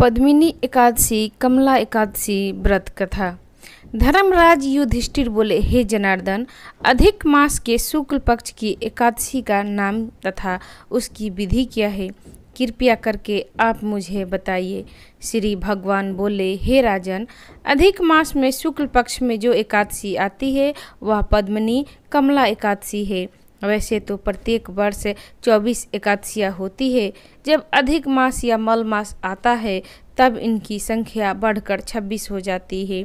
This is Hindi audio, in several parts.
पद्मिनी एकादशी कमला एकादशी व्रत कथा धर्मराज युधिष्ठिर बोले हे जनार्दन अधिक मास के शुक्ल पक्ष की एकादशी का नाम तथा उसकी विधि क्या है कृपया करके आप मुझे बताइए श्री भगवान बोले हे राजन अधिक मास में शुक्ल पक्ष में जो एकादशी आती है वह पद्मनी कमला एकादशी है वैसे तो प्रत्येक वर्ष चौबीस एकादशियाँ होती है जब अधिक मास या मल मास आता है तब इनकी संख्या बढ़कर छब्बीस हो जाती है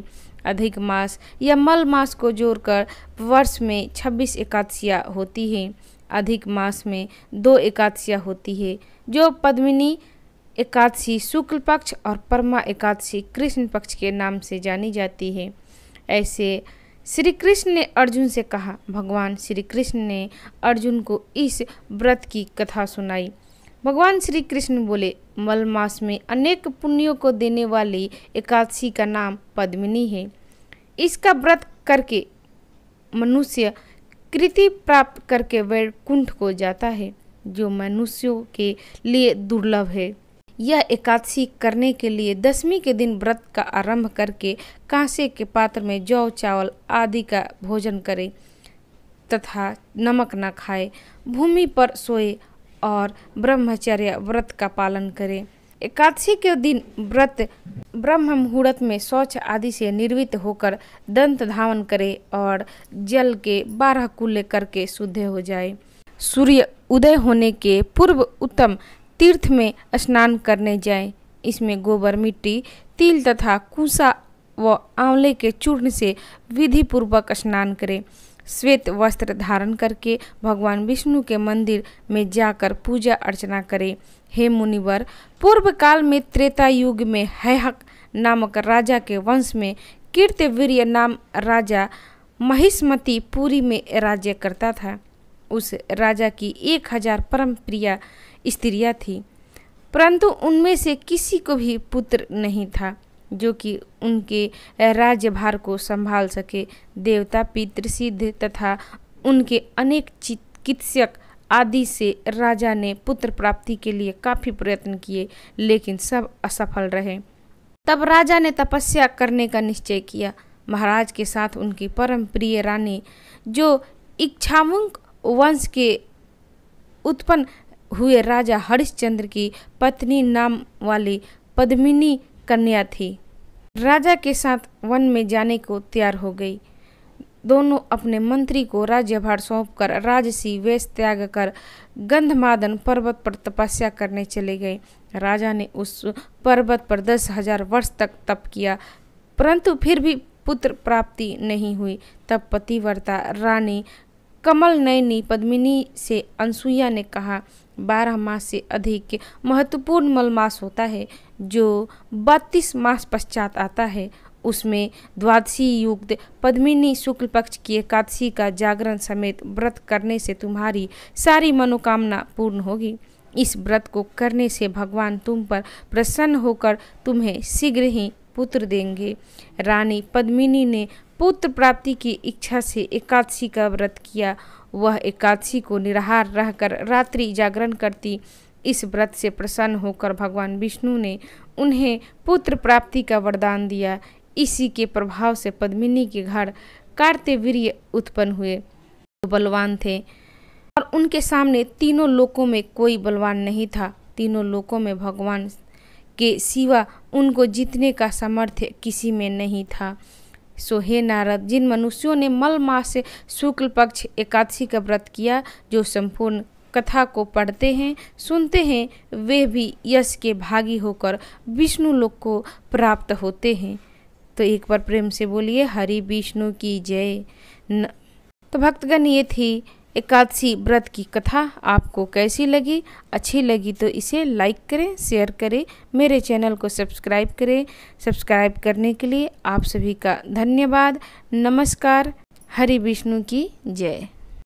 अधिक मास या मल मास को जोड़कर वर्ष में छब्बीस एकादशियाँ होती है अधिक मास में दो एकादशियाँ होती है जो पद्मिनी एकादशी शुक्ल पक्ष और परमा एकादशी कृष्ण पक्ष के नाम से जानी जाती है ऐसे श्री कृष्ण ने अर्जुन से कहा भगवान श्री कृष्ण ने अर्जुन को इस व्रत की कथा सुनाई भगवान श्री कृष्ण बोले मल मास में अनेक पुण्यों को देने वाली एकादशी का नाम पद्मिनी है इसका व्रत करके मनुष्य कृति प्राप्त करके वैकुंठ को जाता है जो मनुष्यों के लिए दुर्लभ है यह एकादशी करने के लिए दसवीं के दिन व्रत का आरंभ करके कांसे के पात्र में जौ चावल आदि का भोजन करें तथा नमक न खाए भूमि पर सोए और ब्रह्मचर्य व्रत का पालन करें एकादशी के दिन व्रत ब्रह्म मुहूर्त में शौच आदि से निर्वित होकर दंत धावन करे और जल के बारह कुल्ले करके शुद्ध हो जाए सूर्य उदय होने के पूर्व उत्तम तीर्थ में स्नान करने जाएं इसमें गोबर मिट्टी तिल तथा कुसा व आंवले के चूर्ण से विधिपूर्वक स्नान करें श्वेत वस्त्र धारण करके भगवान विष्णु के मंदिर में जाकर पूजा अर्चना करें हे मुनिवर पूर्व काल में त्रेता युग में हैहक नामक राजा के वंश में कीर्तवीर्य नाम राजा महिष्मति पुरी में राज्य करता था उस राजा की एक हजार परम प्रिय स्त्रियाँ थीं परंतु उनमें से किसी को भी पुत्र नहीं था जो कि उनके राज्यभार को संभाल सके देवता पितृ सिद्ध तथा उनके अनेक चिकित्सक आदि से राजा ने पुत्र प्राप्ति के लिए काफ़ी प्रयत्न किए लेकिन सब असफल रहे तब राजा ने तपस्या करने का निश्चय किया महाराज के साथ उनकी परम प्रिय रानी जो इच्छामुंक वंश के उत्पन्न हुए राजा हरिश्चंद्र की पत्नी नाम वाली पद्मिनी कन्या थी राजा के साथ वन में जाने को तैयार हो गई दोनों अपने मंत्री को राज्यभार सौंप कर राजसी वेश त्याग कर गंधमादन पर्वत पर तपस्या करने चले गए राजा ने उस पर्वत पर दस हजार वर्ष तक तप किया परंतु फिर भी पुत्र प्राप्ति नहीं हुई तब पतिव्रता रानी कमल नयनी पद्मिनी से अनसुईया ने कहा बारह मास से अधिक महत्वपूर्ण मलमास होता है जो बत्तीस मास पश्चात आता है उसमें द्वादशी युक्त पद्मिनी शुक्ल पक्ष की एकादशी का जागरण समेत व्रत करने से तुम्हारी सारी मनोकामना पूर्ण होगी इस व्रत को करने से भगवान तुम पर प्रसन्न होकर तुम्हें शीघ्र ही पुत्र देंगे रानी पद्मिनी ने पुत्र प्राप्ति की इच्छा से एकादशी का व्रत किया वह एकादशी को निराहार रहकर रात्रि जागरण करती इस व्रत से प्रसन्न होकर भगवान विष्णु ने उन्हें पुत्र प्राप्ति का वरदान दिया इसी के प्रभाव से पद्मिनी के घर कार्तवीर्य उत्पन्न हुए तो बलवान थे और उनके सामने तीनों लोकों में कोई बलवान नहीं था तीनों लोकों में भगवान के सिवा उनको जीतने का सामर्थ्य किसी में नहीं था सो हे नारद जिन मनुष्यों ने मल मास शुक्ल पक्ष एकादशी का व्रत किया जो संपूर्ण कथा को पढ़ते हैं सुनते हैं वे भी यश के भागी होकर विष्णु लोक को प्राप्त होते हैं तो एक बार प्रेम से बोलिए हरि विष्णु की जय तो भक्तगण ये थी एकादशी व्रत की कथा आपको कैसी लगी अच्छी लगी तो इसे लाइक करें शेयर करें मेरे चैनल को सब्सक्राइब करें सब्सक्राइब करने के लिए आप सभी का धन्यवाद नमस्कार हरि विष्णु की जय